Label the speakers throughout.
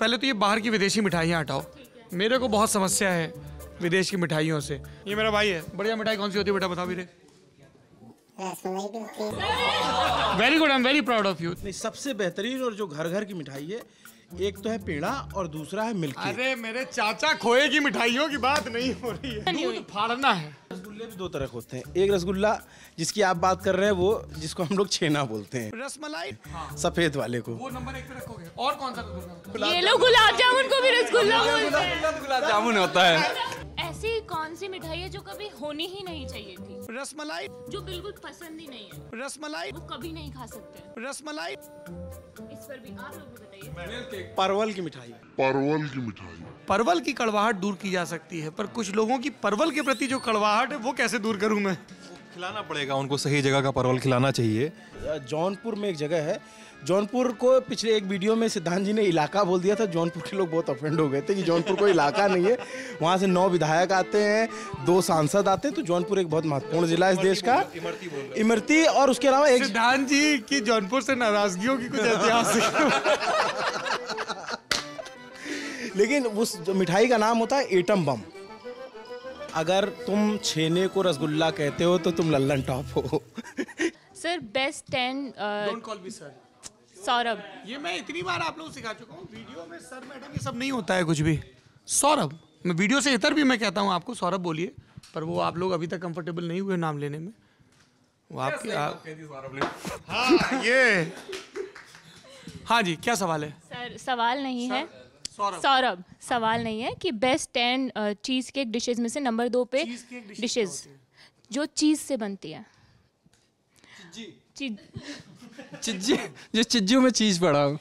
Speaker 1: पहले तो ये बाहर की विदेशी मिठाइयाँ हटाओ मेरे को बहुत समस्या है विदेश की मिठाइयों से ये मेरा भाई है बढ़िया मिठाई कौन सी होती है बेटा बता भी
Speaker 2: very good I am very proud of you सबसे बेहतरीन और जो घर घर की मिठाई है एक तो है पेड़ा और दूसरा है मिल्क अरे मेरे चाचा खोए की मिठाइयों की बात नहीं हो रही है दूध फाड़ना है रसगुल्ले भी दो तरह के होते हैं एक रसगुल्ला जिसकी आप बात कर रहे हैं वो जिसको हम लोग छेना बोलते हैं
Speaker 1: रसमलाई हाँ।
Speaker 2: सफेद वाले को वो
Speaker 1: नंबर एक रखोगे और कौन सा ये लोग गुलाब जामुन को भी रसगुल्ला बोलते हैं
Speaker 2: गुलाब जामुन होता
Speaker 1: है
Speaker 3: ऐसी कौन सी मिठाई है जो कभी होनी ही नहीं चाहिए थी रसमलाई जो बिल्कुल पसंद ही नहीं है रसमलाई वो कभी नहीं खा सकते रसमलाई इस पर भी आप लोग
Speaker 2: परवल की
Speaker 1: मिठाई
Speaker 4: परवल की मिठाई
Speaker 1: परवल की कड़वाहट दूर की जा सकती है पर कुछ लोगों की परवल के
Speaker 2: प्रति जो कड़वाहट है वो कैसे दूर करूँ
Speaker 4: मैं खिलाना पड़ेगा उनको सही जगह का परवल खिलाना चाहिए
Speaker 2: जौनपुर में एक जगह है जौनपुर को पिछले एक वीडियो में सिद्धांत जी ने इलाका बोल दिया था जौनपुर के लोग बहुत अफेंड हो गए थे कि जौनपुर कोई इलाका नहीं है वहाँ से नौ विधायक आते हैं दो सांसद आते हैं तो जौनपुर एक बहुत महत्वपूर्ण जिला है इस देश का इमरती और उसके अलावा एक सिद्धांत जी की जौनपुर से नाराजगियों की कुछ ऐतिहासिक लेकिन उस मिठाई का नाम होता है एटम बम अगर तुम छेने को रसगुल्ला कहते हो तो तुम लल्लन टॉप हो
Speaker 3: sir best ten don't call me sir Saurabh ये मैं इतनी बार आप लोग सिखा चुका हूँ वीडियो में
Speaker 1: सर मैडम ये सब नहीं होता है कुछ भी सौरभ मैं वीडियो से इतर भी मैं कहता हूँ आपको सौरभ बोलिए पर वो आप लोग अभी तक कंफर्टेबल नहीं हुए नाम लेने में वो आपके आप हाँ, ये हाँ जी क्या सवाल है
Speaker 3: सर सवाल नहीं है सौरभ सवाल नहीं है कि best ten cheesecake dishes में से नंबर दो पे डिशेज जो चीज़ से बनती है जी
Speaker 4: चिज्जी जिस चिज्जू में चीज़ पढ़ाओ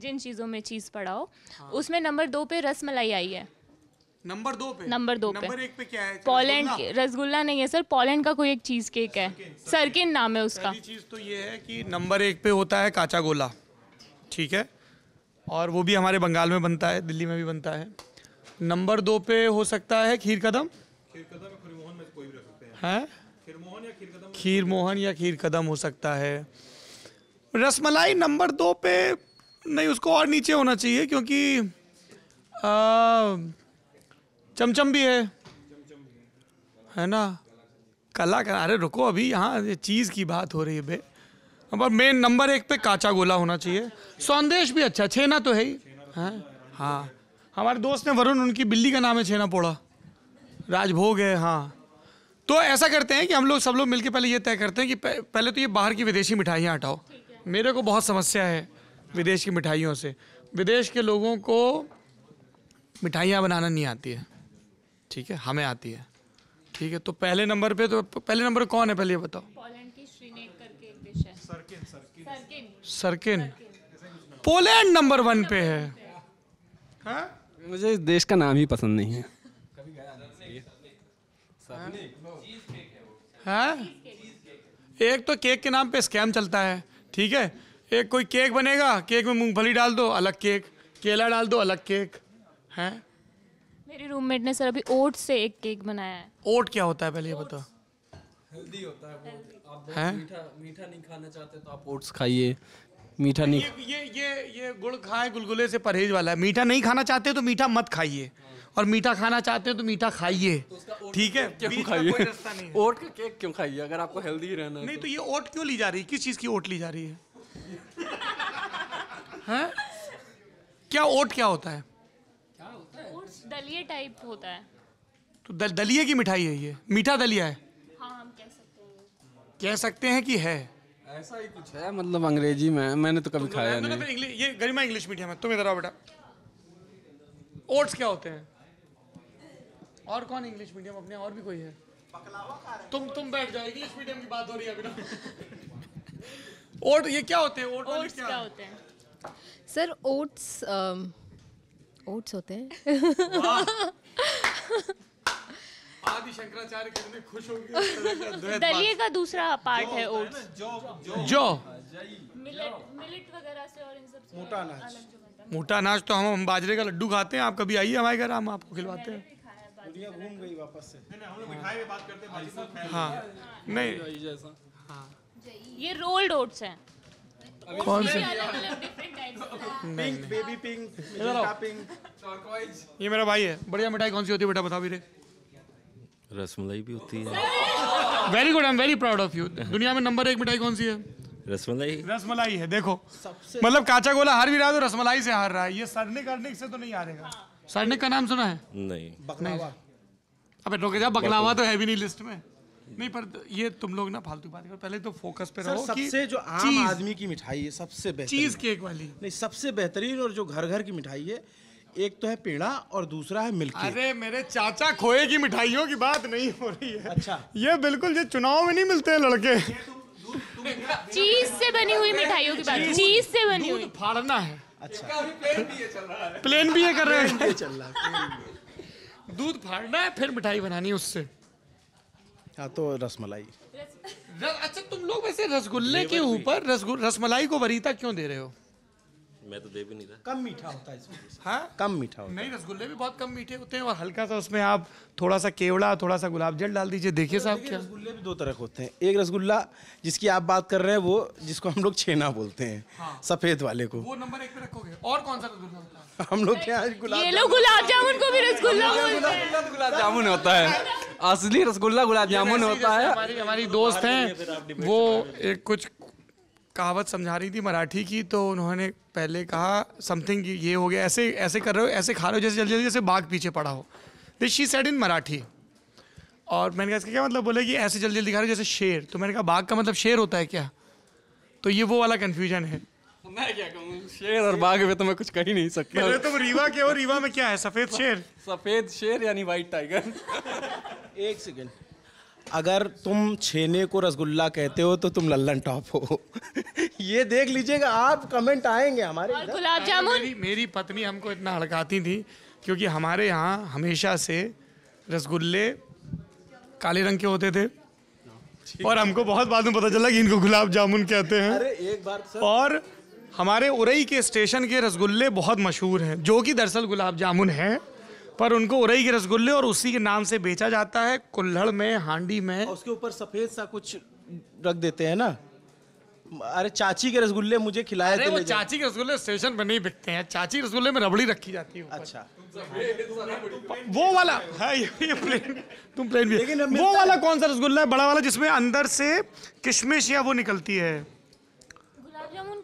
Speaker 3: जिन चीज़ों में चीज़ पढ़ाओ हाँ। उसमें नंबर दो पे रस मलाई आई है
Speaker 1: नंबर दो पे नंबर दो नंबर पे एक पे क्या है पोलैंड
Speaker 3: रसगुल्ला नहीं है सर पोलैंड का कोई एक चीज़ केक है सरकिन नाम है उसका चीज़
Speaker 1: तो ये है कि नंबर एक पे होता है काचा गोला ठीक है और वो भी हमारे बंगाल में बनता है दिल्ली में भी बनता है नंबर दो पे हो सकता है खीर कदम खीर कदम खीर मोहन या खीर कदम हो सकता है रसमलाई नंबर दो पे नहीं उसको और नीचे होना चाहिए क्योंकि चमचम भी है है ना कला का अरे रुको अभी यहाँ चीज़ की बात हो रही है बे पर मेन नंबर एक पे काचा गोला होना चाहिए सौंदेश भी अच्छा छेना तो है ही है हाँ हमारे दोस्त ने वरुण उनकी बिल्ली का नाम है छेना पोड़ा राजभोग है हाँ तो ऐसा करते हैं कि हम लोग सब लोग मिलके पहले ये तय करते हैं कि पहले तो ये बाहर की विदेशी मिठाइयाँ हटाओ मेरे को बहुत समस्या है विदेश की मिठाइयों से विदेश के लोगों को मिठाइयाँ बनाना नहीं आती है ठीक है हमें आती है ठीक है तो पहले नंबर पे तो पहले नंबर कौन है पहले ये बताओ सरकिन पोलैंड नंबर वन पे है हा? मुझे इस देश का नाम ही पसंद नहीं है हाँ? एक तो केक के नाम पे स्कैम चलता है ठीक है एक कोई केक बनेगा केक में मूंगफली डाल दो अलग केक केला डाल दो
Speaker 3: अलग केक है मेरे रूममेट ने सर अभी ओट से एक केक बनाया है ओट क्या होता है पहले ये बताओ
Speaker 2: हेल्दी होता है वो आप है? मीठा मीठा नहीं खाना चाहते
Speaker 1: तो आप ओट्स खाइए मीठा नहीं ये ये ये, ये गुड़ खाएं गुलगुले से परहेज वाला है मीठा नहीं खाना चाहते तो मीठा मत खाइए हाँ. और मीठा खाना चाहते हो तो मीठा खाइए तो उसका ठीक है क्यों खाइए
Speaker 2: ओट का केक क्यों खाइए अगर आपको हेल्दी रहना नहीं तो।, तो ये
Speaker 1: ओट क्यों ली जा रही है किस चीज की ओट ली जा रही है हाँ? क्या ओट क्या होता है
Speaker 3: क्या होता है दलिया टाइप होता है
Speaker 1: तो दल, दलिया की मिठाई है ये मीठा दलिया है हाँ हम कह सकते हैं कह सकते हैं कि है ऐसा ही कुछ है मतलब अंग्रेजी में मैंने तो कभी तो खाया तो नहीं ये गरिमा इंग्लिश मीडियम है तुम्हें आओ बेटा ओट्स क्या होते हैं और कौन इंग्लिश मीडियम अपने और भी कोई है तुम तुम बैठ जाओ इंग्लिश मीडियम की बात हो रही है अभी ओट तो। ये क्या होते हैं ओट्स ओट्स क्या होते हैं
Speaker 2: सर ओट्स ओट्स um, होते हैं
Speaker 1: आदि शंकराचार्य
Speaker 3: करने खुश होंगे
Speaker 1: दलिये का दूसरा पार्ट है ओट्स जो
Speaker 3: जो, मिलेट मिलेट वगैरह से और इन सब
Speaker 2: मोटा अनाज
Speaker 1: मोटा अनाज तो हम बाजरे का लड्डू खाते हैं आप कभी आइए हमारे घर हम आपको खिलवाते हैं
Speaker 2: दुनिया घूम गई वापस से नहीं हम लोग मिठाई में बात करते हैं हाँ।, हाँ नहीं जैसा हाँ ये रोल्ड ओट्स हैं कौन से नहीं बेबी पिंक पिंक
Speaker 3: टर्कोइज
Speaker 1: ये मेरा भाई है बढ़िया मिठाई कौन सी होती है बेटा बता भी रे रसमलाई भी होती है very good I am very proud of you दुनिया में नंबर एक मिठाई कौन सी है रसमलाई रसमलाई है देखो
Speaker 4: मतलब काचा गोला हार भी रहा है तो
Speaker 1: रसमलाई से हार रहा है ये सरने करने से तो नहीं हारेगा हाँ। सरनिक का नाम सुना है नहीं बकलावा अबे रोके जा बकलावा तो है भी नहीं लिस्ट में नहीं पर तो ये तुम लोग ना फालतू बात करो पहले तो फोकस पे रहो सबसे जो आम आदमी
Speaker 2: की मिठाई है सबसे बेहतरीन चीज केक वाली नहीं सबसे बेहतरीन और जो घर घर की मिठाई है एक तो है पेड़ा और दूसरा है मिल्क अरे मेरे चाचा खोए की मिठाइयों की बात नहीं हो रही है अच्छा
Speaker 1: ये बिल्कुल जो चुनाव में नहीं मिलते हैं लड़के
Speaker 2: चीज
Speaker 3: से बनी हुई मिठाइयों की बात चीज से बनी हुई फाड़ना है अच्छा
Speaker 1: प्लेन भी ये कर रहे हैं चल रहा दूध फाड़ना है फिर मिठाई बनानी है उससे
Speaker 2: हाँ तो रसमलाई रस,
Speaker 1: अच्छा तुम लोग वैसे रसगुल्ले के ऊपर रसगुल रसमलाई को वरीता क्यों दे रहे हो
Speaker 4: मैं तो दे भी नहीं रहा
Speaker 2: कम मीठा होता है इसमें
Speaker 1: हाँ कम मीठा होता नहीं रसगुल्ले भी बहुत कम मीठे होते हैं और हल्का सा उसमें आप थोड़ा सा केवड़ा थोड़ा सा गुलाब जल
Speaker 2: डाल दीजिए देखिए साहब क्या रसगुल्ले भी दो तरह के होते हैं एक रसगुल्ला जिसकी आप बात कर रहे हैं वो जिसको हम लोग छेना बोलते हैं हाँ। सफेद वाले को
Speaker 1: वो नंबर एक पे रखोगे और कौन सा रसगुल्ला होता
Speaker 2: है हम लोग क्या गुलाब ये लोग गुलाब जामुन को भी रसगुल्ला बोलते हैं गुलाब जामुन होता है असली
Speaker 1: रसगुल्ला गुलाब जामुन होता है हमारी हमारी दोस्त हैं वो एक कुछ कहावत समझा रही थी मराठी की तो उन्होंने पहले कहा समथिंग ये हो गया ऐसे ऐसे कर रहे हो ऐसे खा रहे हो जैसे जल्दी जल्दी जैसे बाघ पीछे पड़ा हो this she said in Marathi और मैंने कहा इसका क्या मतलब बोले कि ऐसे जल्दी जल्दी खा रहे हो जैसे शेर तो मैंने कहा बाघ का मतलब शेर होता है क्या तो ये वो वाला कन्फ्यूजन है मैं क्या कहूँ शेर और बाघ में तो मैं कुछ कह ही नहीं सकता अरे तुम रीवा के हो रीवा में क्या है सफेद शेर सफेद शेर यानी वाइट टाइगर एक सेकेंड
Speaker 2: अगर तुम छेने को रसगुल्ला कहते हो तो तुम लल्लन टॉप हो ये देख लीजिएगा आप कमेंट आएंगे हमारे गुलाब जामुन मेरी,
Speaker 1: मेरी पत्नी हमको इतना हड़काती थी क्योंकि हमारे यहाँ हमेशा से रसगुल्ले काले रंग के होते थे और हमको बहुत बाद में पता चला कि इनको गुलाब जामुन कहते हैं अरे
Speaker 2: एक बार सर। और
Speaker 1: हमारे उरई के स्टेशन के रसगुल्ले बहुत मशहूर हैं जो कि दरअसल गुलाब जामुन है पर उनको उरई के रसगुल्ले और उसी के नाम से बेचा जाता है कुल्हड़
Speaker 2: में हांडी में
Speaker 1: उसके ऊपर सफेद सा कुछ
Speaker 2: रख देते हैं ना अरे चाची के रसगुल्ले मुझे खिलाए थे तो वो चाची
Speaker 1: के रसगुल्ले स्टेशन पर नहीं बिकते हैं चाची रसगुल्ले में रबड़ी रखी जाती
Speaker 2: है अच्छा वो वाला हाँ, है ये प्लेन तुम प्लेन भी लेकिन
Speaker 1: वो वाला कौन सा रसगुल्ला है बड़ा वाला जिसमें अंदर से किशमिश या वो निकलती है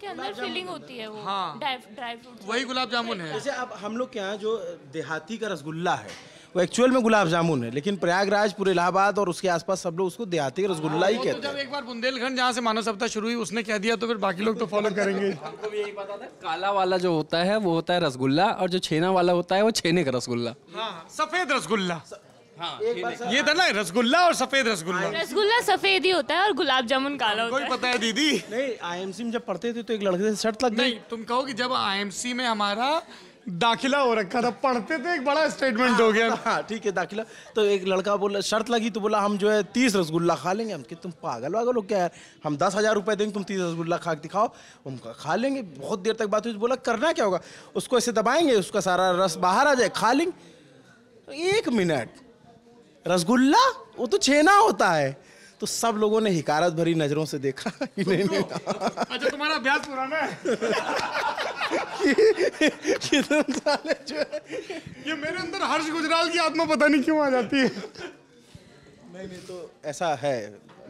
Speaker 3: के अंदर फीलिंग होती है वो हाँ ड्राई फ्रूट वही गुलाब जामुन है जैसे
Speaker 2: अब हम लोग के यहाँ जो देहाती का रसगुल्ला है वो एक्चुअल में गुलाब जामुन है लेकिन प्रयागराज पूरे इलाहाबाद और उसके आसपास सब लोग उसको देहाती रसगुल्ला ही हाँ, तो कहते
Speaker 1: हैं जब एक बार बुंदेलखंड जहाँ से मानव सप्ताह शुरू हुई उसने कह दिया तो फिर बाकी लोग तो फॉलो करेंगे हमको भी यही पता
Speaker 2: था काला वाला जो होता है वो होता है रसगुल्ला और जो छेना वाला होता है वो छेने का रसगुल्ला हाँ, सफेद रसगुल्ला
Speaker 3: हाँ,
Speaker 1: ये था तो ना रसगुल्ला और सफेद रसगुल्ला
Speaker 3: हाँ, रसगुल्ला सफेद ही होता है और गुलाब जामुन काला होता है पता है दीदी नहीं
Speaker 1: आईएमसी में जब पढ़ते थे तो एक लड़के से शर्ट लग गई तुम कहो कि जब आईएमसी में हमारा दाखिला
Speaker 2: हो रखा था पढ़ते थे एक बड़ा स्टेटमेंट हो गया हाँ ठीक है दाखिला तो एक लड़का बोला शर्त लगी तो बोला हम जो है तीस रसगुल्ला खा लेंगे हम कि तुम पागल वागल हो क्या यार हम दस हज़ार रुपये देंगे तुम तीस रसगुल्ला खा के दिखाओ हम खा लेंगे बहुत देर तक बात हुई बोला करना क्या होगा उसको ऐसे दबाएंगे उसका सारा रस बाहर आ जाए खा लेंगे एक मिनट रसगुल्ला वो तो छेना होता है तो सब लोगों ने हिकारत भरी नजरों से देखा नहीं नहीं
Speaker 1: अच्छा तुम्हारा अभ्यास पुराना है
Speaker 2: ये, तो साले
Speaker 3: जो ये मेरे अंदर हर्ष गुजराल की
Speaker 1: आत्मा पता नहीं क्यों आ जाती
Speaker 3: है नहीं
Speaker 2: नहीं तो ऐसा है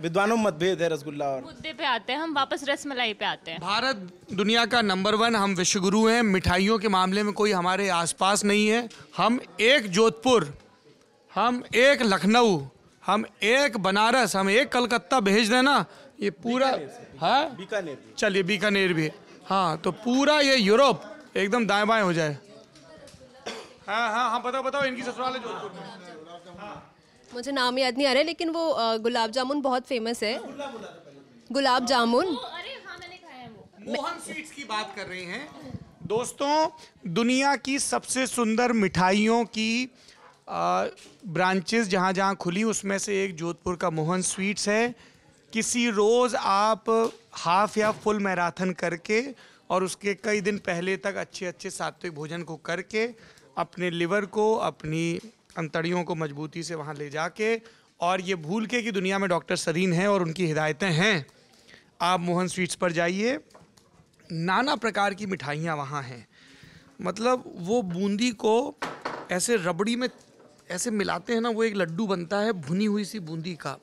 Speaker 2: विद्वानों मतभेद है रसगुल्ला और
Speaker 3: मुद्दे पे आते हैं हम वापस रसमलाई पे आते हैं
Speaker 1: भारत दुनिया का नंबर वन हम विश्वगुरु हैं मिठाइयों के मामले में कोई हमारे आसपास नहीं है हम एक जोधपुर हम एक लखनऊ हम एक बनारस हम एक कलकत्ता भेज देना ये पूरा है बीकानेर हाँ? चलिए बीकानेर भी हाँ तो पूरा ये यूरोप एकदम दाएं बाएं हो जाए हाँ हाँ हाँ बताओ बताओ इनकी ससुराल जोधपुर में
Speaker 3: हाँ। मुझे नाम याद नहीं आ रहा
Speaker 2: है लेकिन वो गुलाब जामुन बहुत फेमस है गुलाब जामुन हाँ,
Speaker 1: मोहन स्वीट्स की बात कर रही हैं
Speaker 2: दोस्तों दुनिया की सबसे
Speaker 1: सुंदर मिठाइयों की ब्रांचेस जहाँ जहाँ खुली उसमें से एक जोधपुर का मोहन स्वीट्स है किसी रोज़ आप हाफ़ या फुल मैराथन करके और उसके कई दिन पहले तक अच्छे अच्छे सात्विक भोजन को करके अपने लिवर को अपनी अंतड़ियों को मजबूती से वहाँ ले जाके और ये भूल के कि दुनिया में डॉक्टर सरीन हैं और उनकी हिदायतें हैं आप मोहन स्वीट्स पर जाइए नाना प्रकार की मिठाइयाँ वहाँ हैं मतलब वो बूंदी को ऐसे रबड़ी में ऐसे मिलाते हैं ना वो एक लड्डू बनता है भुनी हुई सी बूंदी का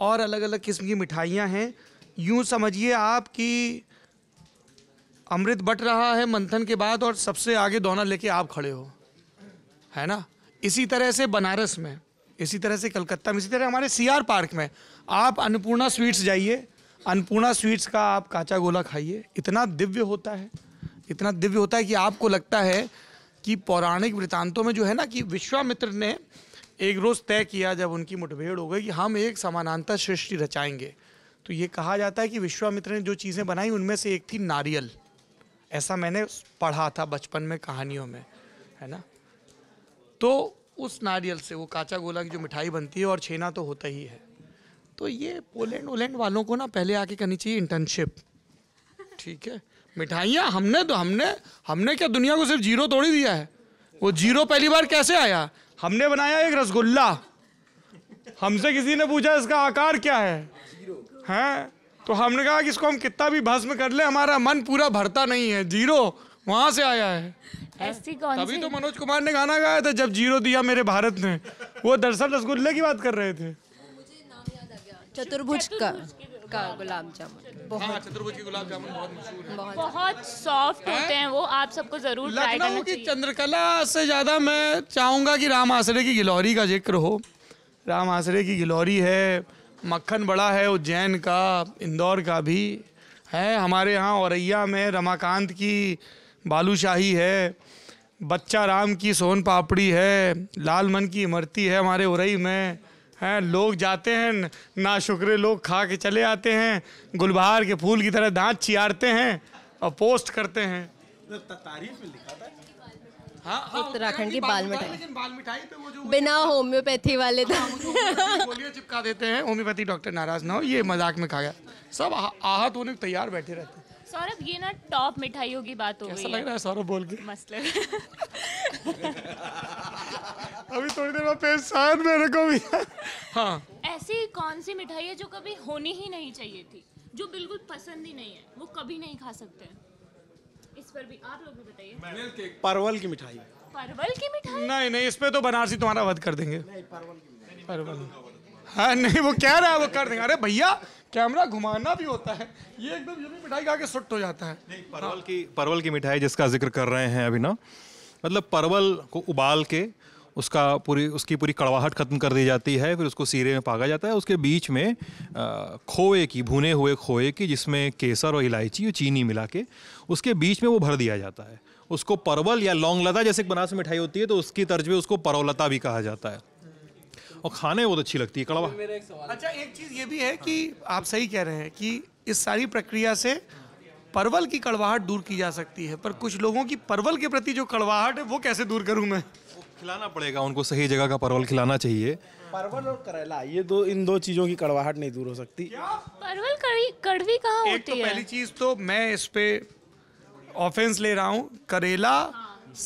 Speaker 1: और अलग अलग किस्म की मिठाइयाँ हैं यूँ समझिए आप कि अमृत बट रहा है मंथन के बाद और सबसे आगे दोना लेके आप खड़े हो है ना इसी तरह से बनारस में इसी तरह से कलकत्ता में इसी तरह हमारे सीआर पार्क में आप अन्नपूर्णा स्वीट्स जाइए अन्नपूर्णा स्वीट्स का आप काचा गोला खाइए इतना दिव्य होता है इतना दिव्य होता है कि आपको लगता है कि पौराणिक वृतांतों में जो है ना कि विश्वामित्र ने एक रोज़ तय किया जब उनकी मुठभेड़ हो गई कि हम एक समानांतर सृष्टि रचाएंगे तो ये कहा जाता है कि विश्वामित्र ने जो चीज़ें बनाई उनमें से एक थी नारियल ऐसा मैंने पढ़ा था बचपन में कहानियों में है ना तो उस नारियल से वो काचा गोला की जो मिठाई बनती है और छेना तो होता ही है तो ये पोलैंड वोलैंड वालों को ना पहले आके करनी चाहिए इंटर्नशिप ठीक है मिठाइयाँ हमने तो हमने हमने क्या दुनिया को सिर्फ जीरो तोड़ ही दिया है वो जीरो पहली बार कैसे आया हमने बनाया एक रसगुल्ला हमसे किसी ने पूछा इसका आकार क्या है हैं तो हमने कहा कि इसको हम कितना भी भस्म कर ले हमारा मन पूरा भरता नहीं है जीरो वहां से आया है
Speaker 3: ऐसी कौन तभी तो मनोज
Speaker 1: कुमार ने गाना गाया था जब जीरो दिया मेरे भारत ने वो दरअसल रसगुल्ले की बात कर रहे थे
Speaker 2: चतुर्भुज का का गुलाब जामुन बहुत हाँ, गुलाब
Speaker 1: जामुन बहुत
Speaker 3: मशहूर है बहुत, बहुत सॉफ्ट होते हैं वो आप सबको जरूर ट्राई करना चाहिए
Speaker 1: चंद्रकला से ज़्यादा मैं चाहूँगा कि राम आसरे की गिलौरी का जिक्र हो राम आसरे की गिलौरी है मक्खन बड़ा है उज्जैन का इंदौर का भी है हमारे यहाँ औरैया में रमाकांत की बालूशाही है बच्चा राम की सोन पापड़ी है लाल मन की इमरती है हमारे उरई में हैं लोग जाते हैं ना शुक्रे लोग खा के चले आते हैं गुलबहार के फूल की तरह दांत चियारते हैं और पोस्ट करते हैं
Speaker 2: तो हाँ, हाँ, उत्तराखंड की बाल मिठाई
Speaker 3: तो बिना होम्योपैथी वाले था हाँ, तो।
Speaker 1: चिपका देते हैं होम्योपैथी डॉक्टर नाराज ना हो ये मजाक में खा गया सब आहत होने तैयार बैठे
Speaker 3: रहते हैं सौरभ ये ना टॉप मिठाइयों की बात हो गई है
Speaker 1: सौरभ बोल के मसले अभी थोड़ी देर में पहचान मेरे को भी हाँ
Speaker 3: ऐसी कौन सी मिठाई है जो कभी होनी ही नहीं चाहिए थी जो बिल्कुल पसंद ही नहीं है वो कभी नहीं खा सकते इस पर भी आप लोग भी बताइए
Speaker 2: परवल की मिठाई परवल की मिठाई नहीं नहीं इस पे तो बनारसी तुम्हारा वध कर देंगे नहीं परवल की परवल
Speaker 1: हाँ नहीं वो कह रहा है वो कर देंगे अरे भैया कैमरा घुमाना भी होता है ये एकदम ये मिठाई खा के सुट हो जाता है परवल की
Speaker 4: परवल की मिठाई जिसका जिक्र कर रहे हैं अभी ना मतलब परवल को उबाल के उसका पूरी उसकी पूरी कड़वाहट ख़त्म कर दी जाती है फिर उसको सीरे में पागा जाता है उसके बीच में खोए की भुने हुए खोए की जिसमें केसर और इलायची और चीनी मिला के उसके बीच में वो भर दिया जाता है उसको परवल या लौंगलता जैसे बनास मिठाई होती है तो उसकी तर्ज में उसको परवलता भी कहा जाता है और खाने बहुत अच्छी लगती है कड़वा
Speaker 1: अच्छा एक चीज़ ये भी है कि आप सही कह रहे हैं कि इस सारी प्रक्रिया से परवल की कड़वाहट दूर की जा सकती है पर कुछ लोगों की परवल के प्रति जो कड़वाहट है वो कैसे
Speaker 2: दूर करूँ मैं
Speaker 4: खिलाना पड़ेगा उनको सही जगह का परवल खिलाना चाहिए
Speaker 2: परवल और करेला ये दो इन दो चीजों की कड़वाहट नहीं दूर हो सकती परवल कड़वी कड़वी कहाँ होती तो है पहली चीज
Speaker 1: तो मैं इस पे ऑफेंस ले रहा हूँ करेला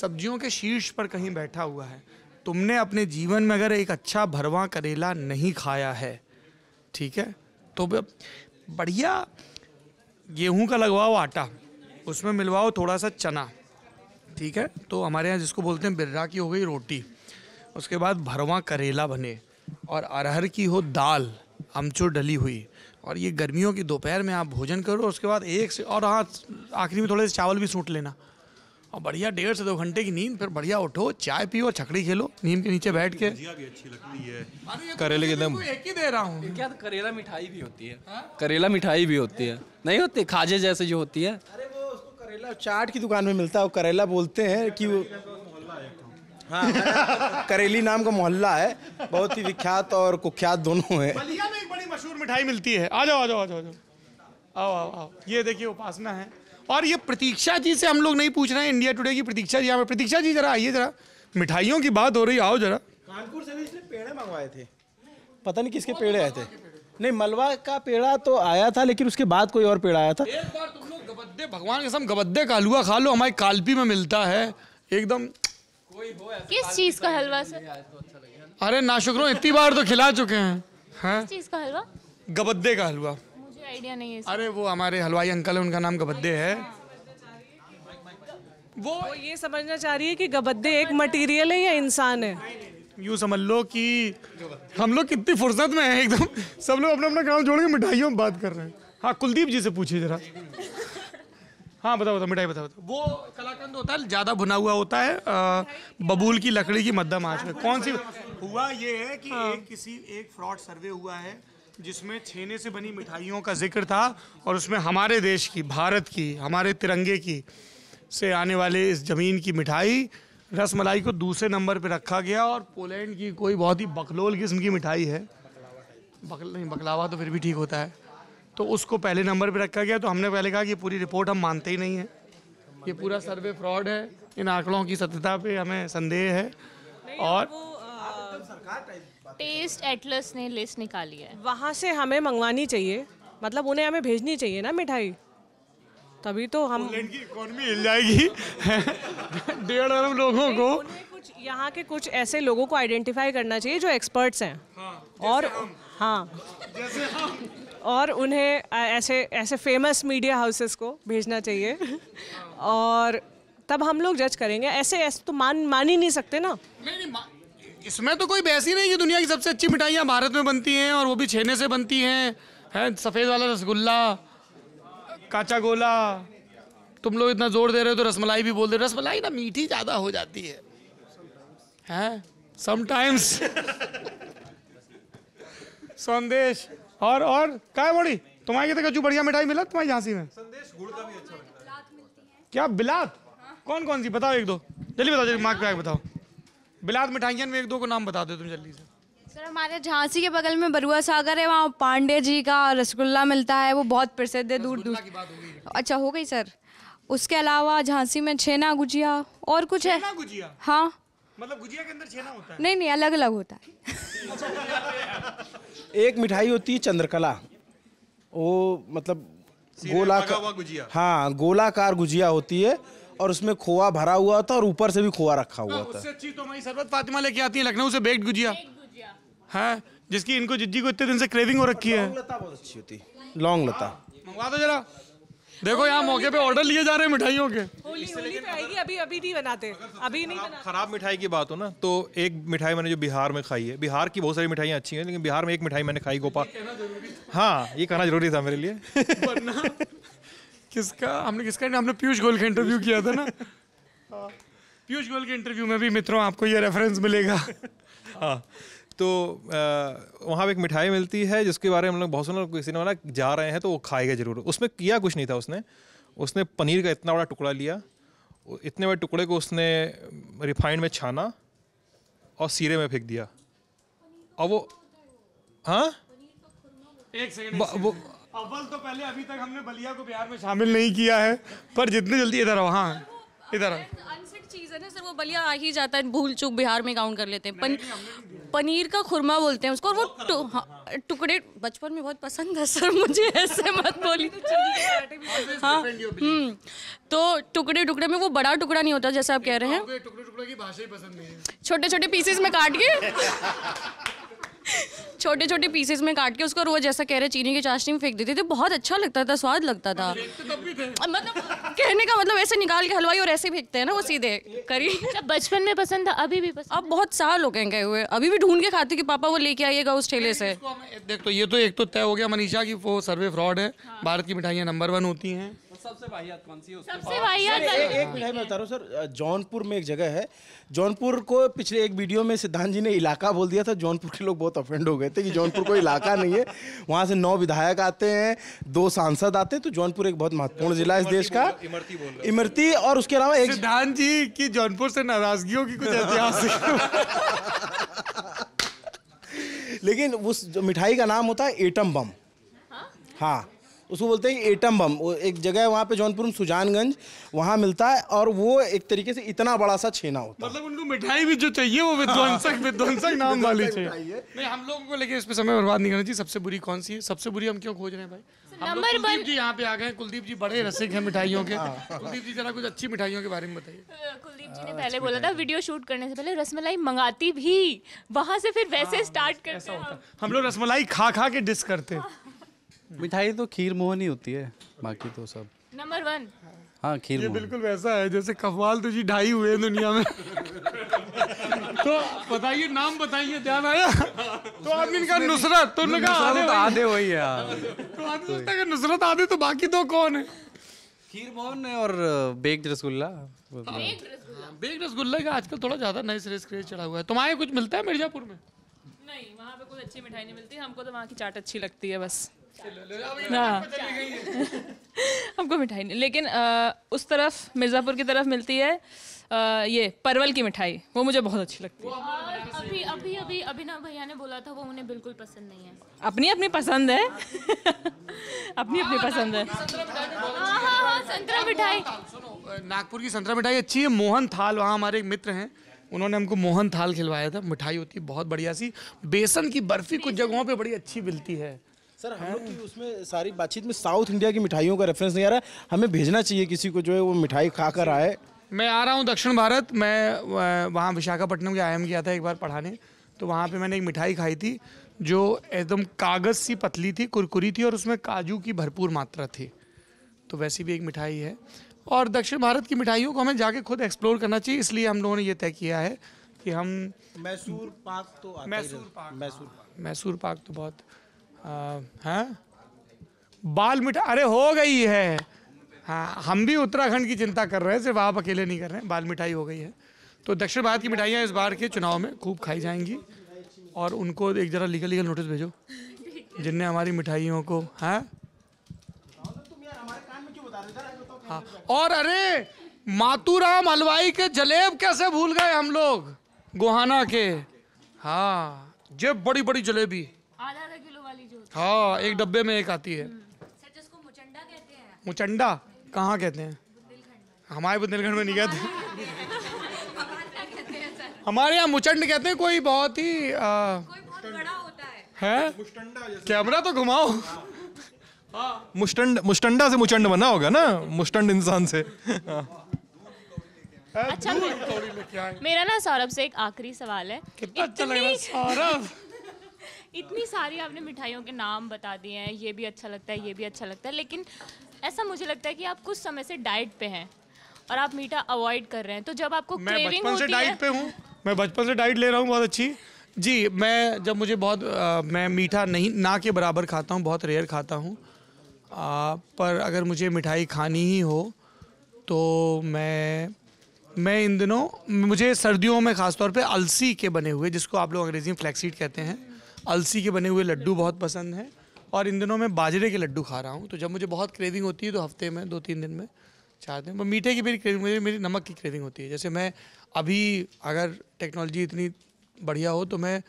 Speaker 1: सब्जियों के शीर्ष पर कहीं बैठा हुआ है तुमने अपने जीवन में अगर एक अच्छा भरवा करेला नहीं खाया है ठीक है तो बढ़िया गेहूं का लगवाओ आटा उसमें मिलवाओ थोड़ा सा चना ठीक है तो हमारे यहाँ जिसको बोलते हैं बिर्रा की हो गई रोटी उसके बाद भरवा करेला बने और अरहर की हो दाल अमचूर डली हुई और ये गर्मियों की दोपहर में आप भोजन करो उसके बाद एक से और हाँ आखिरी में थोड़े से चावल भी सूट लेना और बढ़िया डेढ़ से दो घंटे की नींद फिर बढ़िया उठो चाय पियो छकड़ी खेलो नीम के नीचे बैठ के
Speaker 4: करेले के दम तो
Speaker 1: एक ही दे रहा हूँ क्या तो करेला मिठाई भी होती है हाँ?
Speaker 2: करेला मिठाई भी होती है नहीं होती खाजे जैसे जो होती है करेला चाट की दुकान में मिलता है करेला बोलते हैं कि वो तो हाँ करेली नाम का मोहल्ला है बहुत ही विख्यात और कुख्यात दोनों है
Speaker 1: बलिया में एक बड़ी मशहूर मिठाई मिलती है आ जाओ आ जाओ आ जाओ आओ आओ आओ ये देखिए उपासना है और ये प्रतीक्षा जी से हम लोग नहीं पूछ रहे हैं इंडिया टुडे की प्रतीक्षा जी हमें प्रतीक्षा जी जरा आइए
Speaker 2: जरा मिठाइयों की बात हो रही आओ जरा कानपुर से भी पेड़े मंगवाए थे पता नहीं किसके पेड़े आए थे नहीं मलवा का पेड़ा तो आया था लेकिन उसके बाद कोई और पेड़ आया था एक बार तुम लोग
Speaker 1: गबद्दे भगवान कसम गबद्दे का हलवा खा लो हमारे कालपी में मिलता है एकदम कोई
Speaker 3: हो ऐसा किस चीज का हलवा सर तो
Speaker 1: अच्छा अरे ना शुक्रो इतनी बार तो खिला चुके हैं किस चीज का हलवा गबद्दे का हलवा
Speaker 3: आइडिया नहीं है अरे वो
Speaker 1: हमारे हलवाई अंकल है उनका नाम गबद्दे है
Speaker 3: वो ये समझना चाह रही है कि गबद्दे एक मटेरियल है या इंसान है यू समझ लो
Speaker 1: कि हम लोग कितनी फुर्सत में हैं एकदम सब लोग अपना अपना काम जोड़ के मिठाइयों में बात कर रहे हैं हाँ कुलदीप जी से पूछिए जरा हाँ बताओ बताओ मिठाई बताओ बताओ वो कलाकंद होता है ज़्यादा भुना हुआ होता है बबूल की लकड़ी की मद्दम आज में कौन सी हुआ ये है कि हाँ। एक किसी एक फ्रॉड सर्वे हुआ है जिसमें छेने से बनी मिठाइयों का जिक्र था और उसमें हमारे देश की भारत की हमारे तिरंगे की से आने वाले इस ज़मीन की मिठाई रस मलाई को दूसरे नंबर पर रखा गया और पोलैंड की कोई बहुत ही बकलोल किस्म की मिठाई है बकल नहीं बकलावा तो फिर भी ठीक होता है तो उसको पहले नंबर पर रखा गया तो हमने पहले कहा कि पूरी रिपोर्ट हम मानते ही नहीं है ये पूरा सर्वे फ्रॉड है इन आंकड़ों की सत्यता पे हमें संदेह है और
Speaker 3: टेस्ट एटलस ने लिस्ट निकाली है वहाँ से हमें मंगवानी चाहिए मतलब उन्हें हमें भेजनी चाहिए ना मिठाई तभी तो हम की
Speaker 1: इकोनॉमी हिल जाएगी डेढ़ अरब लोगों को
Speaker 3: कुछ यहाँ के कुछ ऐसे लोगों को आइडेंटिफाई करना चाहिए जो एक्सपर्ट्स हैं हाँ, और हाँ जैसे हम और उन्हें ऐसे ऐसे फेमस मीडिया हाउसेस को भेजना चाहिए हाँ। और तब हम लोग जज करेंगे ऐसे ऐसे तो मान
Speaker 1: मान ही नहीं सकते ना नहीं नहीं इसमें तो कोई बहस ही नहीं है दुनिया की सबसे अच्छी मिठाइयाँ भारत में बनती हैं और वो भी छेने से बनती हैं है सफ़ेद वाला रसगुल्ला काचा गोला तुम लोग इतना जोर दे रहे हो तो रसमलाई भी बोल दे रसमलाई ना मीठी ज़्यादा हो जाती है हैं समटाइम्स संदेश और और का है बड़ी तुम्हारी कितने कचू बढ़िया मिठाई मिला तुम्हारी झांसी में
Speaker 4: संदेश गुड़ का भी अच्छा
Speaker 1: है क्या बिलात हाँ। कौन कौन सी बताओ एक दो जल्दी बताओ जल्दी मार्क बताओ बिलाद मिठाइयन में एक दो को नाम बता दो तुम जल्दी से
Speaker 3: सर हमारे झांसी के बगल में बरुआ सागर है वहाँ पांडे जी का रसगुल्ला मिलता है वो बहुत प्रसिद्ध है दूर दूर अच्छा हो गई सर उसके अलावा झांसी में छेना गुजिया और कुछ है गुजिया हाँ
Speaker 1: मतलब गुजिया के अंदर छेना होता है नहीं नहीं अलग अलग
Speaker 3: होता है
Speaker 2: एक मिठाई होती है चंद्रकला वो मतलब गोला गुजिया हाँ गोलाकार गुजिया होती है और उसमें खोआ भरा हुआ था और ऊपर से भी खोआ रखा हुआ हाँ, था उससे
Speaker 1: अच्छी तो हमारी सरबत फातिमा लेके आती है लखनऊ से बेट गुजिया है हाँ, जिसकी इनको जिज्जी
Speaker 2: को इतने दिन से क्रेविंग हो रखी है लॉन्ग लता हाँ, मंगवा दो जरा देखो
Speaker 4: यहाँ मौके पे ऑर्डर लिए जा रहे हैं मिठाइयों के
Speaker 3: होली होली पे तो आएगी अभी अभी नहीं बनाते अभी नहीं बनाते
Speaker 4: खराब मिठाई की बात हो ना तो एक मिठाई मैंने जो बिहार में खाई है बिहार की बहुत सारी मिठाइयाँ अच्छी हैं लेकिन बिहार में एक मिठाई मैंने खाई गोपाल हाँ ये कहना जरूरी था मेरे लिए
Speaker 1: किसका हमने किसका हमने पीयूष गोयल का इंटरव्यू किया था ना हाँ। पीयूष गोयल के इंटरव्यू में भी मित्रों आपको ये रेफरेंस मिलेगा
Speaker 4: हाँ तो वहाँ पे एक मिठाई मिलती है जिसके बारे में हम लोग बहुत सुनो किसी ने बोला जा रहे हैं तो वो खाएगा जरूर उसमें किया कुछ नहीं था उसने उसने पनीर का इतना बड़ा टुकड़ा लिया इतने बड़े टुकड़े को उसने रिफाइंड में छाना और सीरे में फेंक दिया और वो हाँ
Speaker 1: एक सेकंड वो अव्वल तो पहले अभी तक हमने बलिया को बिहार में शामिल नहीं किया है पर जितनी जल्दी इधर आओ हाँ इधर अनफिट
Speaker 3: सर वो बलिया आ ही जाता है भूल चूक बिहार में काउंट कर लेते हैं पन, पनीर का खुरमा बोलते हैं उसको और वो हाँ, हाँ। टुकड़े बचपन में बहुत पसंद है सर मुझे ऐसे मत बोली हाँ हम्म, तो टुकड़े टुकड़े में वो बड़ा टुकड़ा नहीं होता जैसे आप कह रहे हैं छोटे छोटे पीसेस में काट के छोटे छोटे पीसेस में काट के उसको रोज जैसा कह रहे चीनी की चाशनी में फेंक देते थे बहुत अच्छा लगता था स्वाद लगता था तो मतलब कहने का मतलब ऐसे निकाल के हलवाई और ऐसे फेंकते हैं ना वो सीधे करी अच्छा, बचपन में पसंद था अभी भी पसंद अब बहुत साल हो गए गए हुए अभी भी ढूंढ के खाते कि पापा वो लेके आइएगा उस ठेले से
Speaker 1: देख तो ये तो एक तो तय हो गया मनीषा की वो सर्वे फ्रॉड है हाँ। भारत की मिठाइयाँ नंबर वन होती हैं सबसे वाहियात कौन सी है सबसे वाहियात एक, मिनट
Speaker 2: में बता रहा हूँ सर जौनपुर में एक जगह है जौनपुर को पिछले एक वीडियो में सिद्धांत जी ने इलाका बोल दिया था जौनपुर के लोग बहुत ऑफेंड हो गए थे कि जौनपुर कोई इलाका नहीं है वहाँ से नौ विधायक आते हैं दो सांसद आते हैं तो जौनपुर एक बहुत महत्वपूर्ण जिला है इस देश का इमरती
Speaker 1: और उसके अलावा एक सिद्धांत जी की जौनपुर से नाराजगियों की
Speaker 2: कुछ ऐतिहासिक लेकिन उस मिठाई का नाम होता है एटम बम हाँ, हाँ। उसको बोलते हैं एटम बम एक जगह है वहाँ पे जौनपुर में सुजानगंज वहाँ मिलता है और वो एक तरीके से इतना बड़ा सा छेना होता है मतलब
Speaker 1: उनको मिठाई भी जो चाहिए वो विध्वंसक हाँ। विध्वंसक नाम वाली चाहिए नहीं हम लोगों को लेकिन पर समय बर्बाद नहीं करना चाहिए सबसे बुरी कौन सी है सबसे बुरी हम क्यों खोज रहे हैं भाई नंबर कुलदीप जी यहाँ पे आ गए कुलदीप जी बड़े रसिक हैं मिठाइयों के हाँ। कुलदीप जी जरा कुछ अच्छी मिठाइयों के बारे में बताइए
Speaker 3: कुलदीप जी ने पहले बोला था वीडियो शूट करने से पहले रसमलाई मंगाती भी वहाँ से फिर वैसे हाँ, स्टार्ट करते
Speaker 1: हम लोग रसमलाई खा खा के डिस करते हम्म। मिठाई तो खीर मोहनी होती है बाकी तो सब नंबर वन हाँ खीर ये बिल्कुल वैसा है जैसे कफवाल तुझी तो ढाई हुए दुनिया में तो बताइए नाम बताइए ध्यान आया तो आदमी का नुसरत तो उन्होंने कहा आधे वही
Speaker 2: है हाँ। तो
Speaker 1: आदमी का तो नुसरत आधे तो बाकी दो कौन है
Speaker 2: खीर मोहन और बेक्ड रसगुल्ला
Speaker 1: बेक्ड रसगुल्ला हाँ, का आजकल थोड़ा ज्यादा नए सिरे क्रेज चढ़ा हुआ है तुम्हारे कुछ मिलता है मिर्जापुर में
Speaker 3: नहीं वहाँ पे कुछ अच्छी मिठाई नहीं मिलती हमको तो वहाँ की चाट अच्छी लगती है बस हमको मिठाई नहीं लेकिन आ, उस तरफ मिर्ज़ापुर की तरफ मिलती है आ, ये परवल की मिठाई वो मुझे बहुत अच्छी लगती है हाँ, अभी अभी अभी अभिनव भैया ने बोला था वो उन्हें बिल्कुल पसंद नहीं है अपनी अपनी पसंद है अपनी अपनी हाँ, पसंद है संतरा मिठाई
Speaker 1: हाँ, नागपुर की संतरा मिठाई अच्छी है मोहन थाल वहाँ हमारे एक मित्र हैं उन्होंने हमको मोहन थाल खिलवाया था मिठाई होती है बहुत बढ़िया सी बेसन की बर्फी कुछ जगहों पे बड़ी
Speaker 2: अच्छी मिलती है सर हम लोग हाँ। की उसमें सारी बातचीत में साउथ इंडिया की मिठाइयों का रेफरेंस नहीं आ रहा है हमें भेजना चाहिए किसी को जो है वो मिठाई खा कर आए
Speaker 1: मैं आ रहा हूँ दक्षिण भारत मैं वहाँ विशाखापट्टनम के आई गया था एक बार पढ़ाने तो वहाँ पे मैंने एक मिठाई खाई थी जो एकदम कागज़ सी पतली थी कुरकुरी थी और उसमें काजू की भरपूर मात्रा थी तो वैसी भी एक मिठाई है और दक्षिण भारत की मिठाइयों को हमें जाके खुद एक्सप्लोर करना चाहिए इसलिए हम लोगों ने ये तय किया है कि हम
Speaker 2: मैसूर पाक तो मैसूर पाक मैसूर
Speaker 1: पाक मैसूर पाक तो बहुत हाँ बाल मिठा अरे हो गई है हाँ हम भी उत्तराखंड की चिंता कर रहे हैं सिर्फ आप अकेले नहीं कर रहे हैं बाल मिठाई हो गई है तो दक्षिण भारत की मिठाइयाँ इस बार के चुनाव में खूब खाई जाएंगी और उनको एक ज़रा लीगल लीगल नोटिस भेजो जिनने हमारी मिठाइयों को हैं हाँ? हाँ और अरे मातूराम हलवाई के जलेब कैसे भूल गए हम लोग गोहाना के हाँ जब बड़ी बड़ी जलेबी हाँ एक डब्बे में एक आती है हम्म। मुचंडा कहाँ कहते हैं हमारे बुंदेलखंड में नहीं कहते हमारे यहाँ मुचंड कहते हैं कोई बहुत ही आ, है
Speaker 4: कैमरा तो घुमाओ
Speaker 3: हाँ।
Speaker 4: मुस्टंड मुस्टंडा से मुचंड बना होगा ना मुस्टंड इंसान से
Speaker 3: अच्छा हाँ। मेरा ना सौरभ से एक आखिरी सवाल है कितना अच्छा लग रहा सौरभ इतनी सारी आपने मिठाइयों के नाम बता दिए हैं ये भी अच्छा लगता है ये भी अच्छा लगता है लेकिन ऐसा मुझे लगता है कि आप कुछ समय से डाइट पे हैं और आप मीठा अवॉइड कर रहे हैं तो जब आपको बचपन से डाइट पे
Speaker 1: हूँ मैं बचपन से डाइट ले रहा हूँ बहुत अच्छी जी मैं जब मुझे बहुत आ, मैं मीठा नहीं ना के बराबर खाता हूँ बहुत रेयर खाता हूँ पर अगर मुझे मिठाई खानी ही हो तो मैं मैं इन दिनों मुझे सर्दियों में ख़ासतौर पे अलसी के बने हुए जिसको आप लोग अंग्रेज़ी में फ्लैक्सीड कहते हैं अलसी के बने हुए लड्डू बहुत पसंद हैं और इन दिनों मैं बाजरे के लड्डू खा रहा हूँ तो जब मुझे बहुत क्रेविंग होती है तो हफ्ते में दो तीन दिन में चार दिन मीठे की मेरी क्रेविंग मुझे मेरी नमक की क्रेविंग होती है जैसे मैं अभी अगर टेक्नोलॉजी इतनी बढ़िया हो तो मैं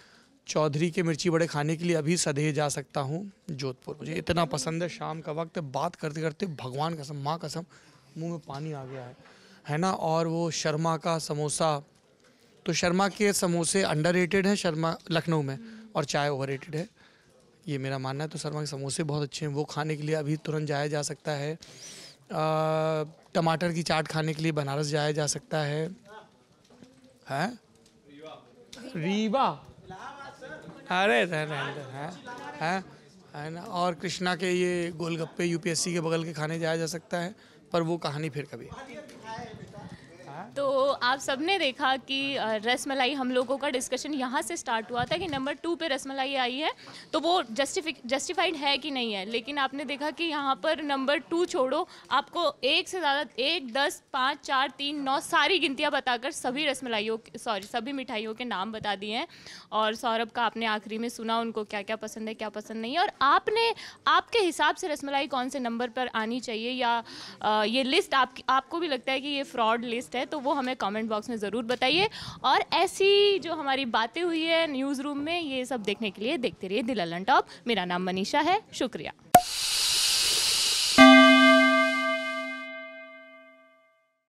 Speaker 1: चौधरी के मिर्ची बड़े खाने के लिए अभी सदे जा सकता हूँ जोधपुर मुझे इतना पसंद है शाम का वक्त बात करते करते भगवान कसम माँ कसम मुँह में पानी आ गया है है ना और वो शर्मा का समोसा तो शर्मा के समोसे अंडर हैं शर्मा लखनऊ में और चाय ओवर है ये मेरा मानना है तो शर्मा के समोसे बहुत अच्छे हैं वो खाने के लिए अभी तुरंत जाया जा सकता है टमाटर की चाट खाने के लिए बनारस जाया जा सकता है हैं रीवा अरे हैं है ना और कृष्णा के ये गोलगप्पे यूपीएससी के बगल के खाने जाया जा सकता है पर वो कहानी फिर कभी
Speaker 3: तो आप सबने देखा कि रसमलाई हम लोगों का डिस्कशन यहाँ से स्टार्ट हुआ था कि नंबर टू पे रसमलाई आई है तो वो जस्टिफिक जस्टिफाइड है कि नहीं है लेकिन आपने देखा कि यहाँ पर नंबर टू छोड़ो आपको एक से ज़्यादा एक दस पाँच चार तीन नौ सारी गिनतियाँ बताकर सभी रसमलाइयों सॉरी सभी मिठाइयों के नाम बता दिए हैं और सौरभ का आपने आखिरी में सुना उनको क्या क्या पसंद है क्या पसंद नहीं है और आपने आपके हिसाब से रसमलाई कौन से नंबर पर आनी चाहिए या आ, ये लिस्ट आप, आपको भी लगता है कि ये फ्रॉड लिस्ट है है तो वो हमें कमेंट बॉक्स में ज़रूर बताइए और ऐसी जो हमारी बातें हुई है न्यूज़ रूम में ये सब देखने के लिए देखते रहिए दिल टॉप मेरा नाम मनीषा है शुक्रिया